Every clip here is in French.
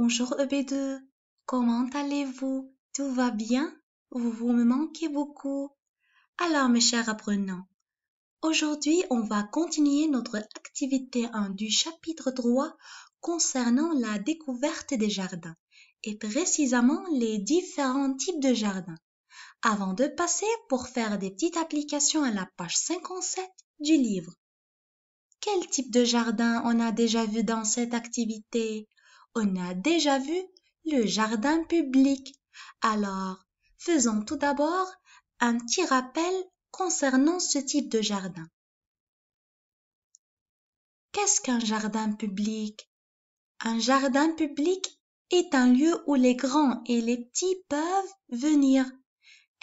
Bonjour EB2, comment allez-vous Tout va bien vous, vous me manquez beaucoup. Alors mes chers apprenants, aujourd'hui on va continuer notre activité 1 du chapitre 3 concernant la découverte des jardins et précisément les différents types de jardins. Avant de passer pour faire des petites applications à la page 57 du livre. Quel type de jardin on a déjà vu dans cette activité on a déjà vu le jardin public. Alors, faisons tout d'abord un petit rappel concernant ce type de jardin. Qu'est-ce qu'un jardin public Un jardin public est un lieu où les grands et les petits peuvent venir.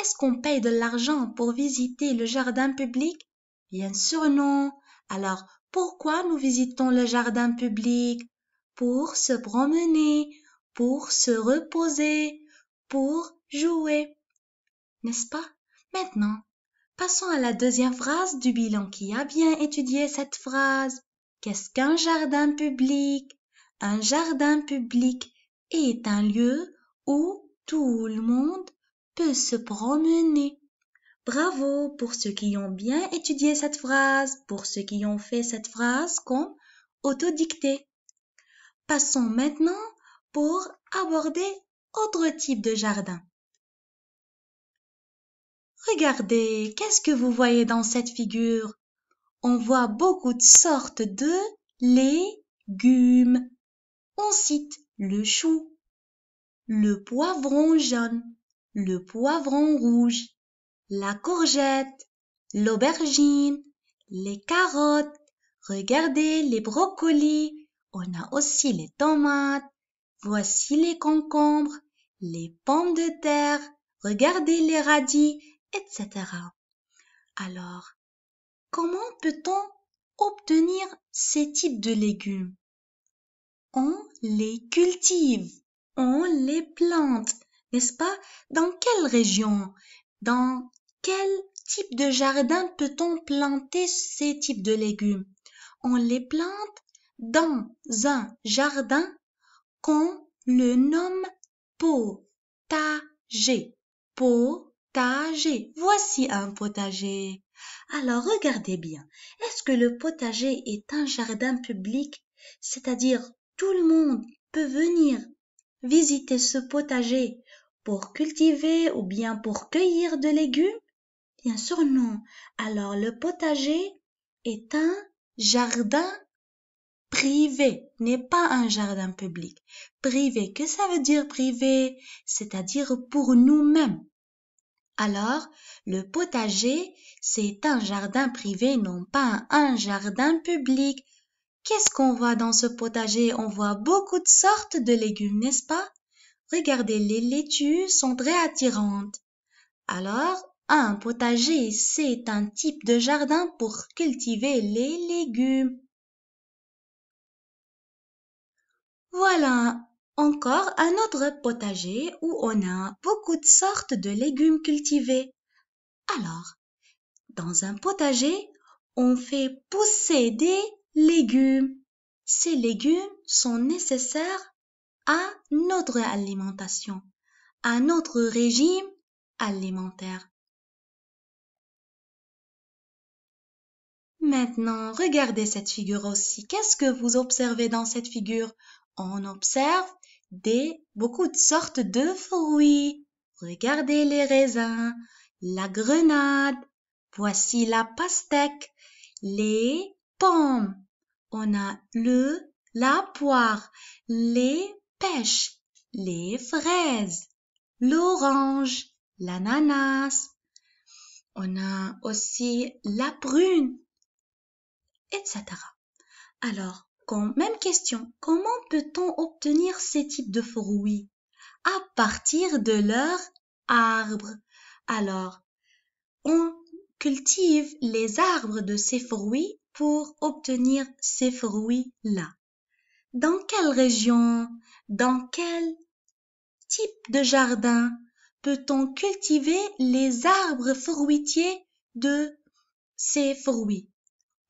Est-ce qu'on paye de l'argent pour visiter le jardin public Bien sûr non. Alors pourquoi nous visitons le jardin public pour se promener, pour se reposer, pour jouer. N'est-ce pas Maintenant, passons à la deuxième phrase du bilan qui a bien étudié cette phrase. Qu'est-ce qu'un jardin public Un jardin public est un lieu où tout le monde peut se promener. Bravo pour ceux qui ont bien étudié cette phrase, pour ceux qui ont fait cette phrase comme autodictée. Passons maintenant pour aborder autre type de jardin. Regardez, qu'est-ce que vous voyez dans cette figure On voit beaucoup de sortes de légumes. On cite le chou, le poivron jaune, le poivron rouge, la courgette, l'aubergine, les carottes, regardez les brocolis, on a aussi les tomates. Voici les concombres, les pommes de terre. Regardez les radis, etc. Alors, comment peut-on obtenir ces types de légumes On les cultive, on les plante, n'est-ce pas Dans quelle région Dans quel type de jardin peut-on planter ces types de légumes On les plante dans un jardin qu'on le nomme potager. Potager. Voici un potager. Alors regardez bien. Est-ce que le potager est un jardin public, c'est-à-dire tout le monde peut venir visiter ce potager pour cultiver ou bien pour cueillir de légumes Bien sûr non. Alors le potager est un jardin privé n'est pas un jardin public. Privé, que ça veut dire privé C'est-à-dire pour nous-mêmes. Alors, le potager, c'est un jardin privé, non pas un jardin public. Qu'est-ce qu'on voit dans ce potager On voit beaucoup de sortes de légumes, n'est-ce pas Regardez, les laitues sont très attirantes. Alors, un potager, c'est un type de jardin pour cultiver les légumes. Voilà encore un autre potager où on a beaucoup de sortes de légumes cultivés. Alors, dans un potager, on fait pousser des légumes. Ces légumes sont nécessaires à notre alimentation, à notre régime alimentaire. Maintenant, regardez cette figure aussi. Qu'est-ce que vous observez dans cette figure on observe des, beaucoup de sortes de fruits. Regardez les raisins, la grenade, voici la pastèque, les pommes. On a le, la poire, les pêches, les fraises, l'orange, l'ananas. On a aussi la prune, etc. Alors, même question, comment peut-on obtenir ces types de fruits à partir de leurs arbres Alors, on cultive les arbres de ces fruits pour obtenir ces fruits-là. Dans quelle région, dans quel type de jardin peut-on cultiver les arbres fruitiers de ces fruits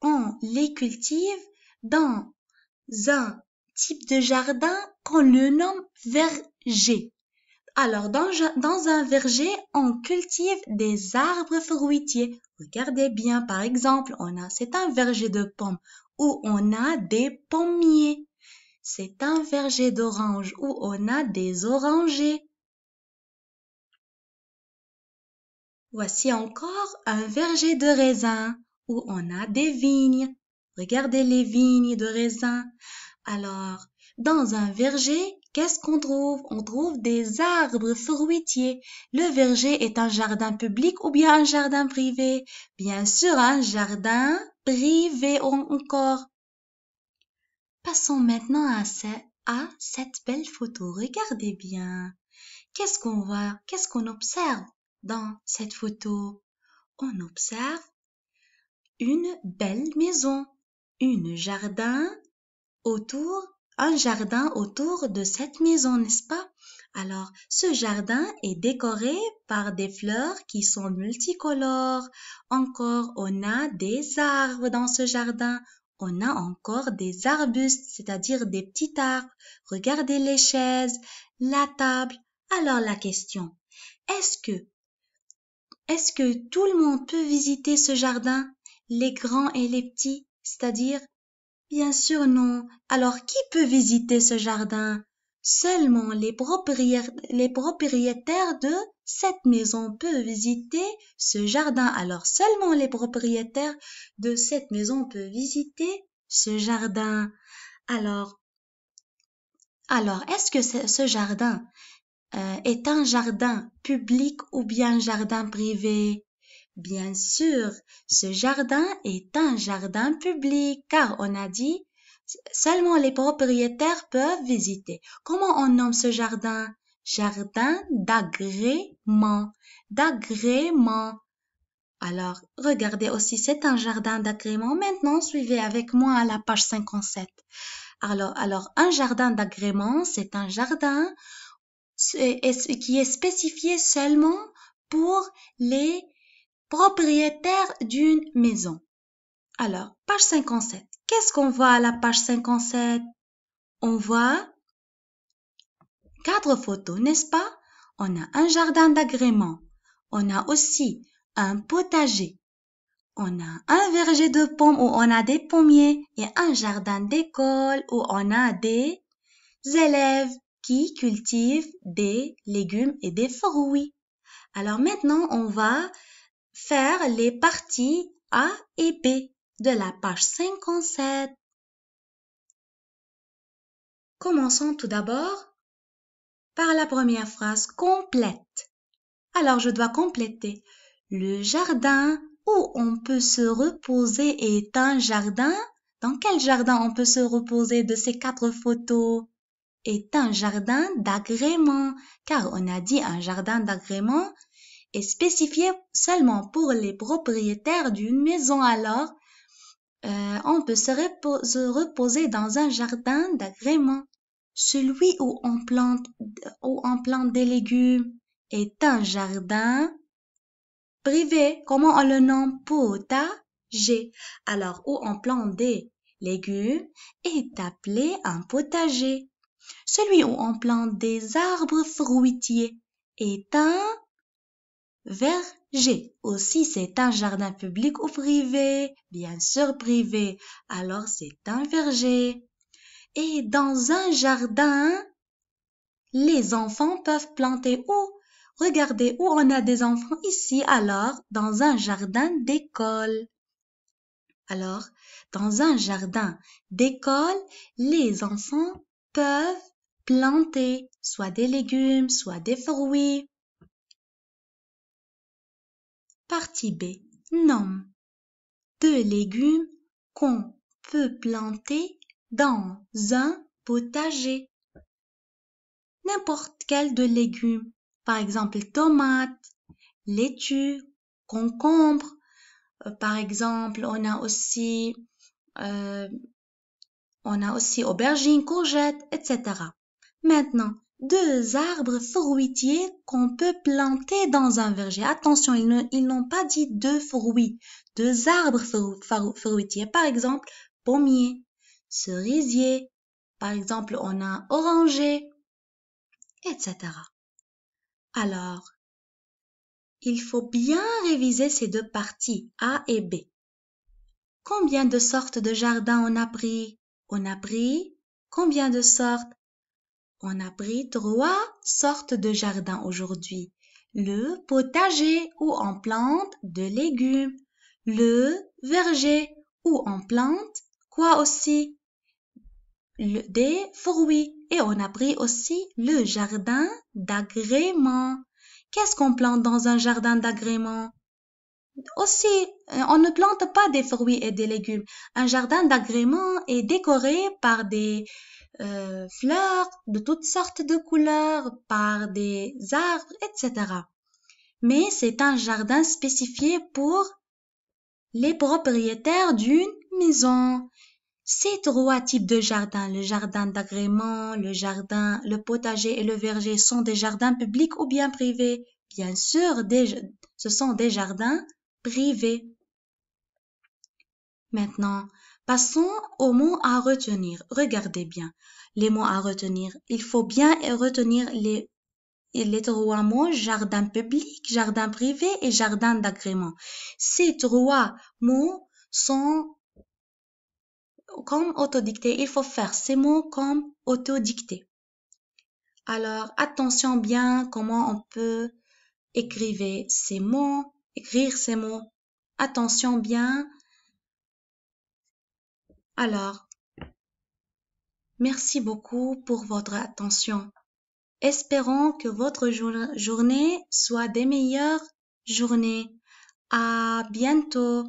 On les cultive dans un type de jardin qu'on le nomme verger. Alors, dans, un verger, on cultive des arbres fruitiers. Regardez bien, par exemple, on a, c'est un verger de pommes où on a des pommiers. C'est un verger d'oranges où on a des orangers. Voici encore un verger de raisins où on a des vignes. Regardez les vignes de raisins. Alors, dans un verger, qu'est-ce qu'on trouve On trouve des arbres fruitiers. Le verger est un jardin public ou bien un jardin privé Bien sûr, un jardin privé encore. Passons maintenant à, à cette belle photo. Regardez bien. Qu'est-ce qu'on voit Qu'est-ce qu'on observe dans cette photo On observe une belle maison une jardin autour, un jardin autour de cette maison, n'est-ce pas? Alors, ce jardin est décoré par des fleurs qui sont multicolores. Encore, on a des arbres dans ce jardin. On a encore des arbustes, c'est-à-dire des petits arbres. Regardez les chaises, la table. Alors la question, est-ce que, est-ce que tout le monde peut visiter ce jardin? Les grands et les petits? c'est-à-dire Bien sûr non. Alors qui peut visiter ce jardin Seulement les propriétaires, de cette maison peuvent visiter ce jardin. Alors seulement les propriétaires de cette maison peuvent visiter ce jardin. Alors, alors est-ce que ce jardin euh, est un jardin public ou bien un jardin privé Bien sûr, ce jardin est un jardin public car on a dit seulement les propriétaires peuvent visiter. Comment on nomme ce jardin Jardin d'agrément. D'agrément. Alors, regardez aussi, c'est un jardin d'agrément. Maintenant, suivez avec moi à la page 57. Alors, alors un jardin d'agrément, c'est un jardin qui est spécifié seulement pour les propriétaire d'une maison. Alors, page 57. Qu'est-ce qu'on voit à la page 57 On voit quatre photos, n'est-ce pas On a un jardin d'agrément. On a aussi un potager. On a un verger de pommes où on a des pommiers et un jardin d'école où on a des élèves qui cultivent des légumes et des fruits. Alors maintenant, on va faire les parties A et B de la page 57. Commençons tout d'abord par la première phrase complète. Alors je dois compléter. Le jardin où on peut se reposer est un jardin. Dans quel jardin on peut se reposer de ces quatre photos Est un jardin d'agrément, car on a dit un jardin d'agrément, est spécifié seulement pour les propriétaires d'une maison alors euh, on peut se, reposer dans un jardin d'agrément. Celui où on plante où on plante des légumes est un jardin privé. Comment on le nomme potager Alors où on plante des légumes est appelé un potager. Celui où on plante des arbres fruitiers est un verger aussi c'est un jardin public ou privé, bien sûr privé, alors c'est un verger. Et dans un jardin, les enfants peuvent planter où Regardez où on a des enfants ici, alors dans un jardin d'école. Alors, dans un jardin d'école, les enfants peuvent planter soit des légumes, soit des fruits partie b Nom deux légumes qu'on peut planter dans un potager. N'importe quel de légumes, par exemple tomates, laitue, concombre. Euh, par exemple, on a aussi euh, on a aussi aubergines, courgettes, etc. Maintenant, deux arbres fruitiers qu'on peut planter dans un verger. Attention, ils, n'ont pas dit deux fruits, deux arbres fruitiers. Par exemple, pommier, cerisier. Par exemple, on a oranger, etc. Alors, il faut bien réviser ces deux parties, A et B. Combien de sortes de jardins on a pris On a pris combien de sortes on a pris trois sortes de jardins aujourd'hui, le potager où on plante de légumes, le verger où on plante quoi aussi? Le, des fruits et on a pris aussi le jardin d'agrément. Qu'est-ce qu'on plante dans un jardin d'agrément? Aussi, euh, on ne plante pas des fruits et des légumes. Un jardin d'agrément est décoré par des euh, fleurs de toutes sortes de couleurs par des arbres, etc. Mais c'est un jardin spécifié pour les propriétaires d'une maison. Ces trois types de jardins, le jardin d'agrément, le jardin, le potager et le verger sont des jardins publics ou bien privés. Bien sûr, ce sont des jardins privés. Maintenant, Passons aux mots à retenir. Regardez bien les mots à retenir. Il faut bien retenir les, les trois mots jardin public, jardin privé et jardin d'agrément. Ces trois mots sont comme autodictés. Il faut faire ces mots comme autodictés. Alors, attention bien comment on peut écrire ces mots, écrire ces mots. Attention bien alors, merci beaucoup pour votre attention. Espérons que votre journée soit des meilleures journées. À bientôt.